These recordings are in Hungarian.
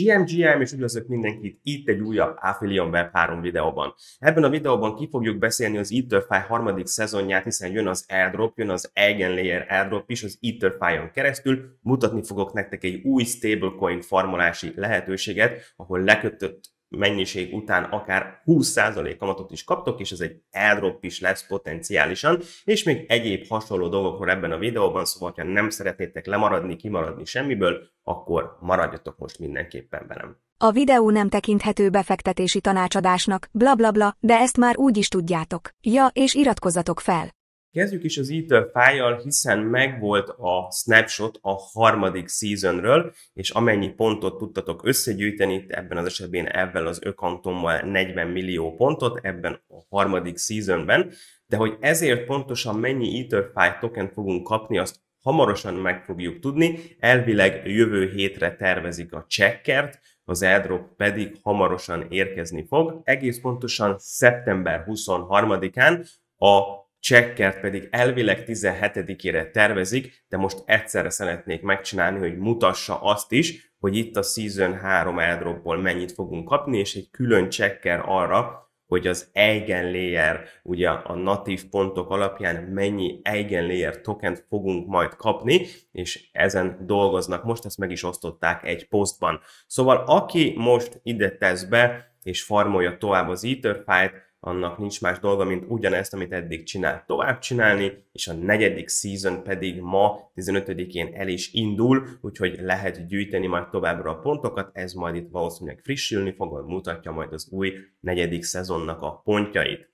GMGM, és üdvözlök mindenkit itt egy újabb Affilion Web 3 videóban. Ebben a videóban ki fogjuk beszélni az Etherfy harmadik szezonját, hiszen jön az airdrop, jön az Eigenlayer airdrop is az Etherfy-on keresztül. Mutatni fogok nektek egy új stablecoin formulási lehetőséget, ahol lekötött mennyiség után akár 20% kamatot is kaptok, és ez egy airdrop is lesz potenciálisan, és még egyéb hasonló dolgokról ebben a videóban, szóval ha nem szeretnétek lemaradni, kimaradni semmiből, akkor maradjatok most mindenképpen velem. A videó nem tekinthető befektetési tanácsadásnak, blablabla, bla, bla, de ezt már úgy is tudjátok. Ja, és iratkozzatok fel! Kezdjük is az Eater től fájjal, hiszen megvolt a snapshot a harmadik seasonről, és amennyi pontot tudtatok összegyűjteni, itt ebben az esetben ebben az ökantommal 40 millió pontot ebben a harmadik seasonben, de hogy ezért pontosan mennyi Etherfi token fogunk kapni, azt hamarosan meg fogjuk tudni. Elvileg jövő hétre tervezik a checkert, az airdrop pedig hamarosan érkezni fog. Egész pontosan szeptember 23-án a Csekkert pedig elvileg 17-ére tervezik, de most egyszerre szeretnék megcsinálni, hogy mutassa azt is, hogy itt a Season 3 eldropból mennyit fogunk kapni, és egy külön csekker arra, hogy az Layer, ugye a natív pontok alapján mennyi Layer tokent fogunk majd kapni, és ezen dolgoznak most, ezt meg is osztották egy posztban. Szóval aki most ide tesz be, és farmolja tovább az Etherfight, annak nincs más dolga, mint ugyanezt, amit eddig csinált, tovább csinálni, és a negyedik season pedig ma 15-én el is indul, úgyhogy lehet gyűjteni majd továbbra a pontokat, ez majd itt valószínűleg frissülni fog, mutatja majd az új negyedik szezonnak a pontjait.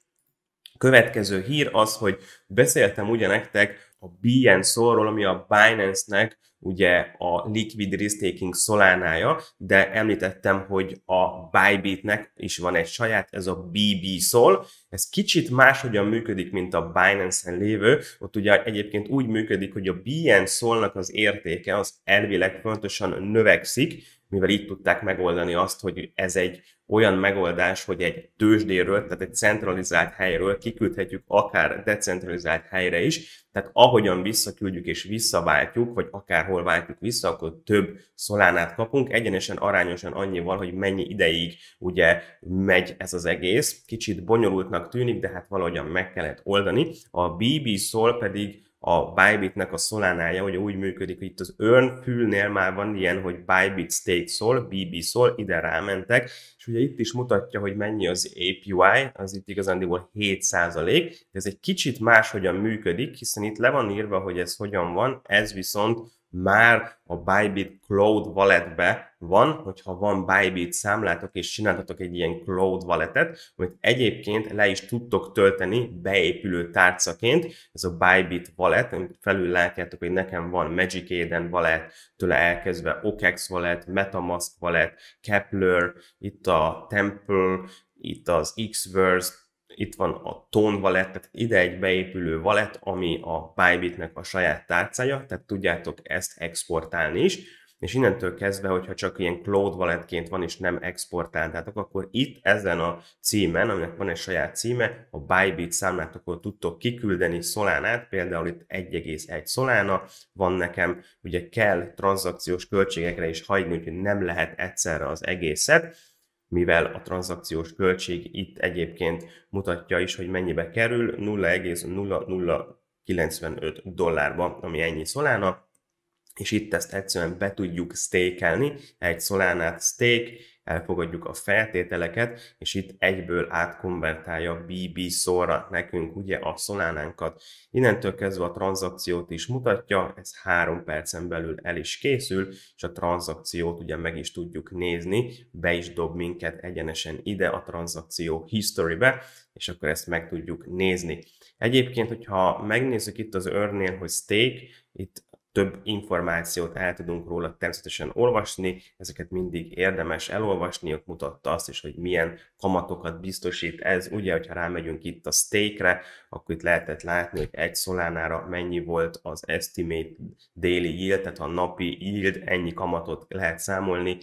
Következő hír az, hogy beszéltem ugye nektek a bn ról ami a Binance-nek ugye a Liquid Risk Taking szolánája, de említettem, hogy a BB-nek is van egy saját, ez a BB szól. Ez kicsit máshogyan működik, mint a Binance-en lévő. Ott ugye egyébként úgy működik, hogy a BN szólnak az értéke az elvileg pontosan növekszik, mivel így tudták megoldani azt, hogy ez egy olyan megoldás, hogy egy tőzsdéről, tehát egy centralizált helyről kiküldhetjük akár decentralizált helyre is, tehát ahogyan visszaküldjük és visszaváltjuk, vagy akárhol váltjuk vissza, akkor több szolánát kapunk, egyenesen arányosan annyival, hogy mennyi ideig ugye megy ez az egész. Kicsit bonyolultnak tűnik, de hát valahogyan meg kellett oldani. A BB Sol pedig a Bybitnek a szolánája hogy úgy működik, hogy itt az earn fülnél már van ilyen, hogy Bybit stake szól, BB szól, ide rámentek, és ugye itt is mutatja, hogy mennyi az API, az itt igazándiból 7%, de ez egy kicsit máshogyan működik, hiszen itt le van írva, hogy ez hogyan van, ez viszont már a Bybit Cloud Walletbe van, hogyha van Bybit számlátok és csináltatok egy ilyen Cloud Walletet, amit egyébként le is tudtok tölteni beépülő tárcaként. Ez a Bybit Wallet, amit felül látjátok, hogy nekem van Magic Eden Wallet, tőle elkezdve OKEX Wallet, Metamask Wallet, Kepler, itt a Temple, itt az Xverse, itt van a ton Wallet, tehát ide egy beépülő wallet, ami a Bybitnek a saját tárcája, tehát tudjátok ezt exportálni is, és innentől kezdve, hogyha csak ilyen cloud walletként van és nem exportáltátok, akkor itt ezen a címen, aminek van egy saját címe, a Bybit akkor tudtok kiküldeni szolánát, például itt 1,1 szolána van nekem, ugye kell tranzakciós költségekre is hagyni, úgyhogy nem lehet egyszerre az egészet, mivel a tranzakciós költség itt egyébként mutatja is, hogy mennyibe kerül, 0,0095 dollárba, ami ennyi szolána, és itt ezt egyszerűen be tudjuk stékelni, egy Solánát stake, elfogadjuk a feltételeket, és itt egyből átkonvertálja BB szóra nekünk ugye a szonánánkat. Innentől kezdve a tranzakciót is mutatja, ez három percen belül el is készül, és a tranzakciót ugye meg is tudjuk nézni, be is dob minket egyenesen ide a tranzakció history-be, és akkor ezt meg tudjuk nézni. Egyébként, hogyha megnézzük itt az örnél, hogy stake, itt több információt el tudunk róla természetesen olvasni, ezeket mindig érdemes elolvasni, ott mutatta azt is, hogy milyen kamatokat biztosít ez. Ugye, hogyha rámegyünk itt a stake-re, akkor itt lehetett látni, hogy egy szolánára mennyi volt az estimate daily yield, tehát a napi yield, ennyi kamatot lehet számolni,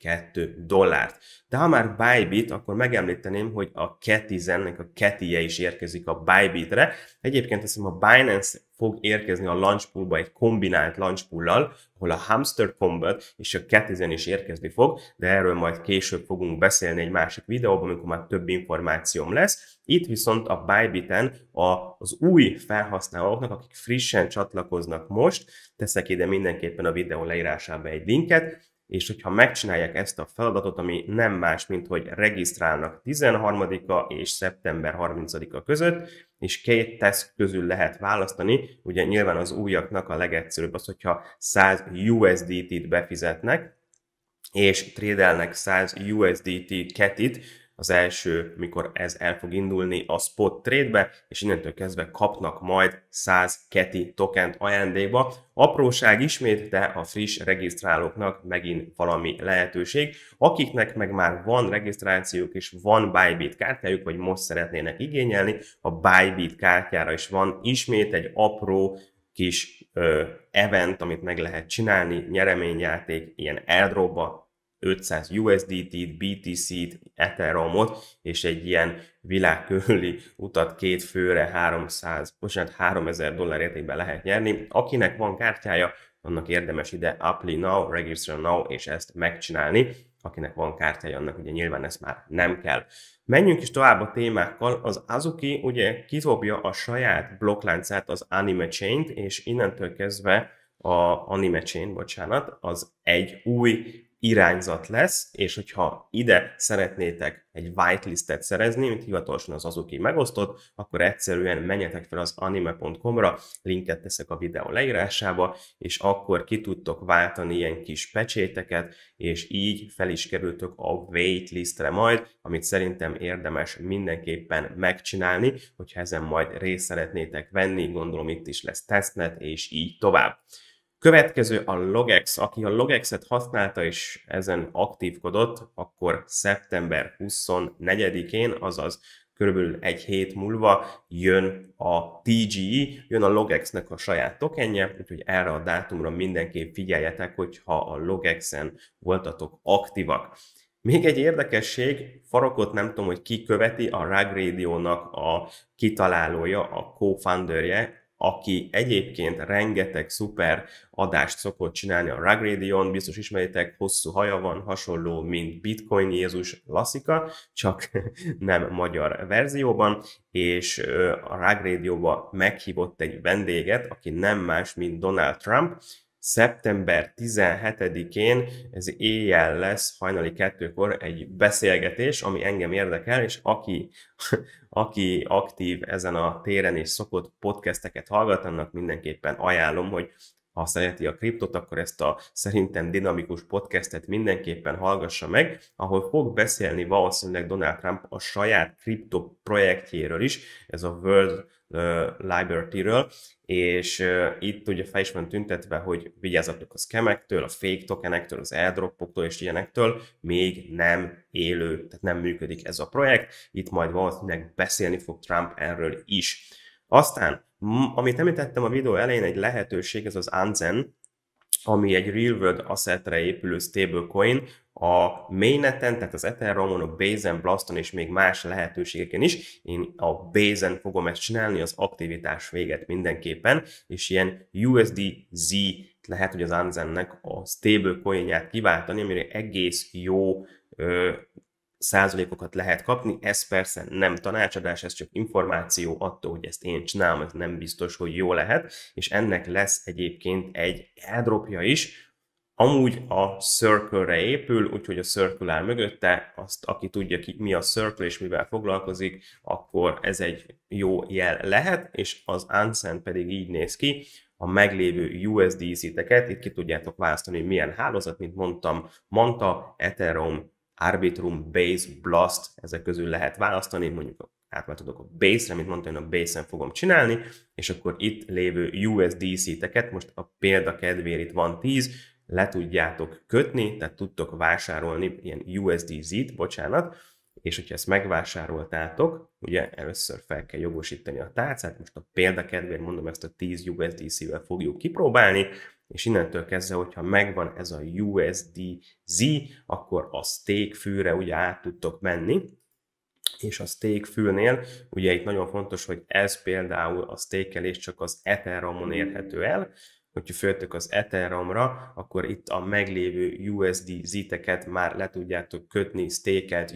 2 dollárt. De ha már Bybit, akkor megemlíteném, hogy a Ketizennek a ketije is érkezik a Bybitre. Egyébként azt hiszem a Binance fog érkezni a launchpoolba egy kombinált launchpoollal, ahol a Hamster Combat és a Ketizen is érkezni fog, de erről majd később fogunk beszélni egy másik videóban, amikor már több információm lesz. Itt viszont a Bybiten az új felhasználóknak, akik frissen csatlakoznak most, teszek ide mindenképpen a videó leírásába egy linket, és hogyha megcsinálják ezt a feladatot, ami nem más, mint hogy regisztrálnak 13-a és szeptember 30-a között, és két teszt közül lehet választani, ugye nyilván az újaknak a legegyszerűbb az, hogyha 100 USDT-t befizetnek, és trédelnek 100 USDT ketit, az első, mikor ez el fog indulni a spot trade-be, és innentől kezdve kapnak majd 100 keti tokent ajándékba. Apróság ismét, de a friss regisztrálóknak megint valami lehetőség. Akiknek meg már van regisztrációk és van Bybit kártyájuk, vagy most szeretnének igényelni, a Bybit kártyára is van ismét egy apró kis ö, event, amit meg lehet csinálni, nyereményjáték, ilyen airdropba 500 USDT-t, BTC-t, Ethereum-ot, és egy ilyen világkörüli utat két főre 300, bocsánat, 3000 dollár értékben lehet nyerni. Akinek van kártyája, annak érdemes ide Apply Now, Register Now, és ezt megcsinálni. Akinek van kártyája, annak ugye nyilván ezt már nem kell. Menjünk is tovább a témákkal. Az Azuki ugye kidobja a saját blokkláncát, az Anime Chain-t, és innentől kezdve a Anime Chain, bocsánat, az egy új irányzat lesz, és hogyha ide szeretnétek egy whitelistet szerezni, mint hivatalosan az Azuki megosztott, akkor egyszerűen menjetek fel az anime.com-ra, linket teszek a videó leírásába, és akkor ki tudtok váltani ilyen kis pecséteket, és így fel is kerültök a waitlistre majd, amit szerintem érdemes mindenképpen megcsinálni, hogyha ezen majd részt szeretnétek venni, gondolom itt is lesz testnet, és így tovább. Következő a Logex. Aki a Logexet használta és ezen aktívkodott, akkor szeptember 24-én, azaz körülbelül egy hét múlva jön a TGE, jön a Logexnek a saját tokenje, úgyhogy erre a dátumra mindenképp figyeljetek, hogyha a Logexen voltatok aktívak. Még egy érdekesség, Farokot nem tudom, hogy ki követi, a Rag Radio-nak a kitalálója, a co-founderje, aki egyébként rengeteg szuper adást szokott csinálni a Rag Radio-n, biztos ismeritek, hosszú haja van, hasonló, mint Bitcoin Jézus klasszika, csak nem magyar verzióban, és a Rag Radio-ba meghívott egy vendéget, aki nem más, mint Donald Trump, szeptember 17-én ez éjjel lesz, hajnali kettőkor egy beszélgetés, ami engem érdekel, és aki, aki aktív ezen a téren és szokott podcasteket hallgat, annak mindenképpen ajánlom, hogy ha szereti a kriptot, akkor ezt a szerintem dinamikus podcastet mindenképpen hallgassa meg, ahol fog beszélni valószínűleg Donald Trump a saját kripto projektjéről is, ez a World Liberty-ről, és itt ugye fel is van tüntetve, hogy vigyázzatok a skemektől, a fake tokenektől, az airdropoktól és ilyenektől, még nem élő, tehát nem működik ez a projekt, itt majd valószínűleg beszélni fog Trump erről is. Aztán amit említettem a videó elején, egy lehetőség, ez az Anzen, ami egy real world assetre épülő stablecoin, a mainneten, tehát az Ethereumon, a Bazen Blaston és még más lehetőségeken is. Én a Bazen fogom ezt csinálni, az aktivitás véget mindenképpen, és ilyen USDZ lehet, hogy az Anzennek a stablecoinját kiváltani, amire egész jó százalékokat lehet kapni, ez persze nem tanácsadás, ez csak információ attól, hogy ezt én csinálom, ez nem biztos, hogy jó lehet, és ennek lesz egyébként egy eldropja is, Amúgy a Circle-re épül, úgyhogy a Circle áll mögötte, azt aki tudja ki, mi a Circle és mivel foglalkozik, akkor ez egy jó jel lehet, és az Unsend pedig így néz ki, a meglévő USDC-teket, itt ki tudjátok választani, milyen hálózat, mint mondtam, Manta, Ethereum, Arbitrum, Base, Blast, ezek közül lehet választani, mondjuk átváltatok a base-re, mint mondtam, én a base-en fogom csinálni, és akkor itt lévő USDC-teket, most a példa kedvéért itt van 10, le tudjátok kötni, tehát tudtok vásárolni ilyen USDZ-t, bocsánat, és hogyha ezt megvásároltátok, ugye először fel kell jogosítani a tárcát, most a példakedvéért mondom, ezt a 10 USDC-vel fogjuk kipróbálni, és innentől kezdve, hogyha megvan ez a USDZ, akkor a stake fűre ugye át tudtok menni, és a stake fűnél, ugye itt nagyon fontos, hogy ez például a stékelés csak az Ethereumon érhető el, hogyha föltök az Ethereumra, akkor itt a meglévő USD ziteket már le tudjátok kötni,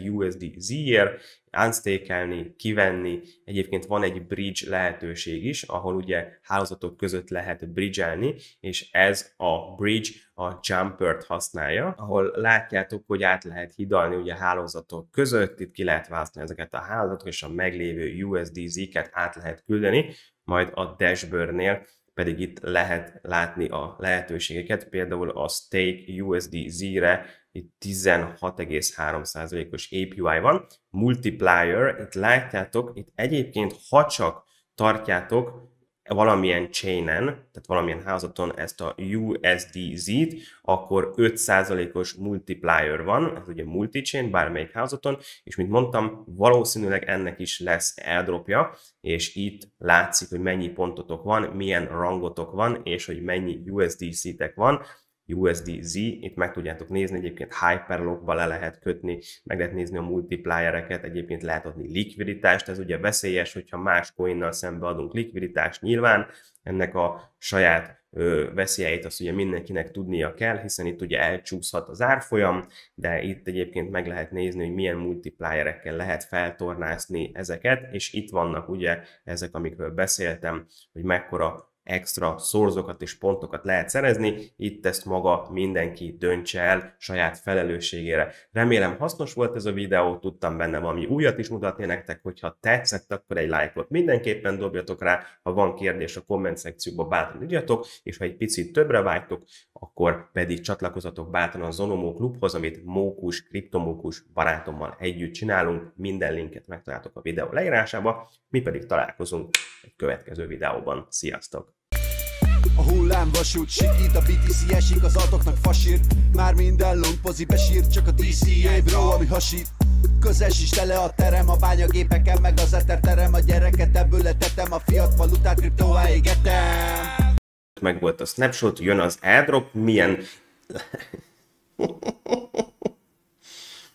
USD z ért unstakelni, kivenni. Egyébként van egy bridge lehetőség is, ahol ugye hálózatok között lehet bridge és ez a bridge a jumpert használja, ahol látjátok, hogy át lehet hidalni ugye hálózatok között, itt ki lehet választani ezeket a hálózatokat, és a meglévő z ket át lehet küldeni, majd a dashboardnél pedig itt lehet látni a lehetőségeket, például a Stake USDZ-re itt 16,3%-os APY van, Multiplier, itt látjátok, itt egyébként ha csak tartjátok valamilyen chainen, tehát valamilyen házaton ezt a USDZ-t, akkor 5%-os multiplier van, ez ugye multichain, bármelyik házaton, és mint mondtam, valószínűleg ennek is lesz eldropja, és itt látszik, hogy mennyi pontotok van, milyen rangotok van, és hogy mennyi usdz tek van, USDZ, itt meg tudjátok nézni, egyébként Hyperlockba le lehet kötni, meg lehet nézni a multipliereket, egyébként lehet adni likviditást, ez ugye veszélyes, hogyha más coinnal szembe adunk likviditást nyilván, ennek a saját ö, veszélyeit azt ugye mindenkinek tudnia kell, hiszen itt ugye elcsúszhat az árfolyam, de itt egyébként meg lehet nézni, hogy milyen multiplierekkel lehet feltornászni ezeket, és itt vannak ugye ezek, amikről beszéltem, hogy mekkora extra szorzokat és pontokat lehet szerezni, itt ezt maga mindenki döntse el saját felelősségére. Remélem hasznos volt ez a videó, tudtam benne valami újat is mutatni nektek, hogyha tetszett, akkor egy lájkot mindenképpen dobjatok rá, ha van kérdés a komment szekcióba bátran írjatok, és ha egy picit többre vágytok, akkor pedig csatlakozatok bátran a Zonomó klubhoz, amit Mókus, Kriptomókus barátommal együtt csinálunk, minden linket megtaláltok a videó leírásába, mi pedig találkozunk egy következő videóban. Sziasztok! A hullámvasút sikít, a BTC esik, az altoknak fasírt Már minden pozi besír, csak a DCA bro, ami hasít Közes is tele a terem, a bányagépeken meg az eter terem A gyereket ebből letetem, a fiat valutát kriptóvá égetem Meg volt a snapshot, jön az airdrop, milyen...